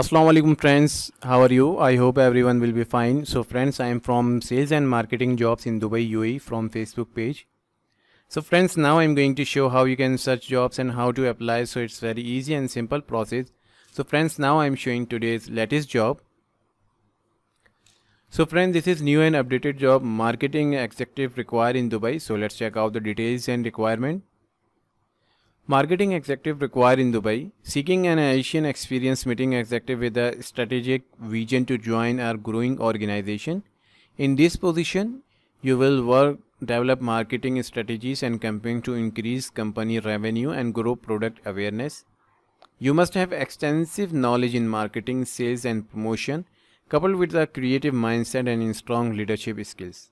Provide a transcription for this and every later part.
Assalamu alaikum friends how are you I hope everyone will be fine so friends I am from sales and marketing jobs in Dubai UAE from Facebook page so friends now I'm going to show how you can search jobs and how to apply so it's very easy and simple process so friends now I'm showing today's latest job so friends this is new and updated job marketing executive required in Dubai so let's check out the details and requirement Marketing executive required in Dubai, seeking an Asian experience meeting executive with a strategic vision to join our growing organization. In this position, you will work develop marketing strategies and campaigns to increase company revenue and grow product awareness. You must have extensive knowledge in marketing, sales and promotion coupled with a creative mindset and strong leadership skills.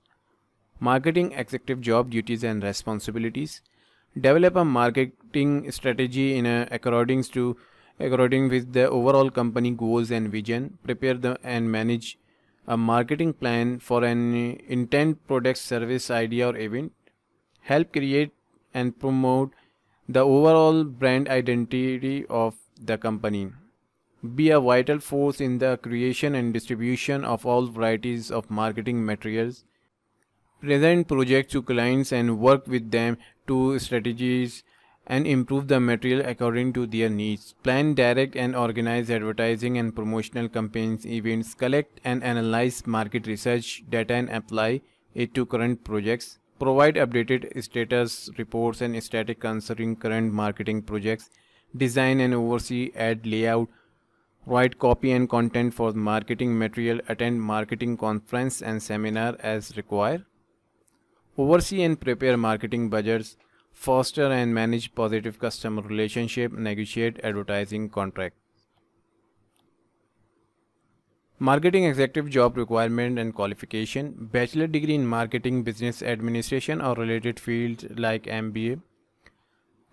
Marketing executive job duties and responsibilities develop a marketing strategy in accordance to according with the overall company goals and vision prepare the and manage a marketing plan for an intent product service idea or event help create and promote the overall brand identity of the company be a vital force in the creation and distribution of all varieties of marketing materials present projects to clients and work with them to strategies and improve the material according to their needs. Plan direct and organize advertising and promotional campaigns, events, collect and analyze market research data and apply it to current projects. Provide updated status reports and static concerning current marketing projects. Design and oversee ad layout. Write copy and content for marketing material. Attend marketing conference and seminar as required oversee and prepare marketing budgets, foster and manage positive customer relationship, negotiate advertising contracts. Marketing executive job requirement and qualification, bachelor degree in marketing, business administration or related fields like MBA,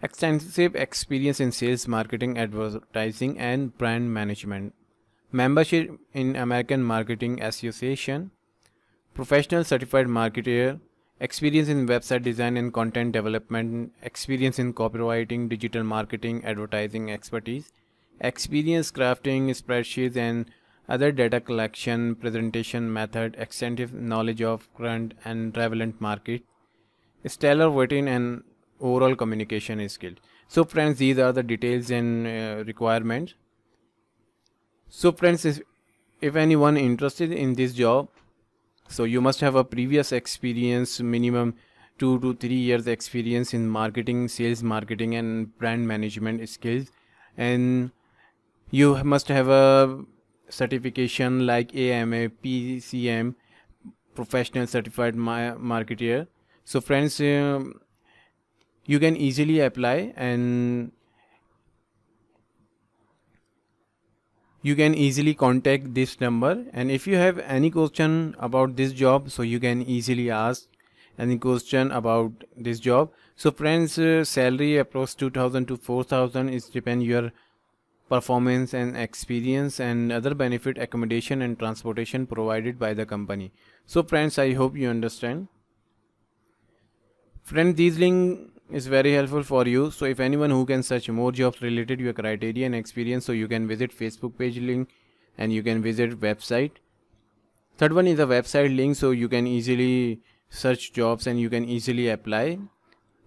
extensive experience in sales, marketing, advertising and brand management, membership in American Marketing Association, professional certified marketer, experience in website design and content development, experience in copywriting, digital marketing, advertising expertise, experience crafting spreadsheets and other data collection, presentation method, extensive knowledge of current and relevant market, stellar writing and overall communication skills. So friends, these are the details and uh, requirements. So friends, if, if anyone interested in this job, so you must have a previous experience minimum two to three years experience in marketing sales marketing and brand management skills and you must have a certification like AMA PCM professional certified marketer so friends um, you can easily apply and you can easily contact this number and if you have any question about this job so you can easily ask any question about this job so friends uh, salary approach 2000 to 4000 is depend your performance and experience and other benefit accommodation and transportation provided by the company so friends i hope you understand friends these link is very helpful for you so if anyone who can search more jobs related your criteria and experience so you can visit facebook page link and you can visit website third one is a website link so you can easily search jobs and you can easily apply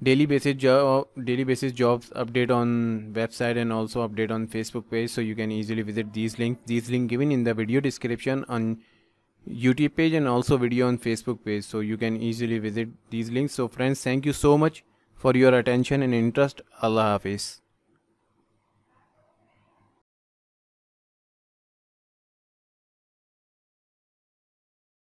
daily basis job daily basis jobs update on website and also update on facebook page so you can easily visit these links these link given in the video description on youtube page and also video on facebook page so you can easily visit these links so friends thank you so much for your attention and interest. Allah Hafiz.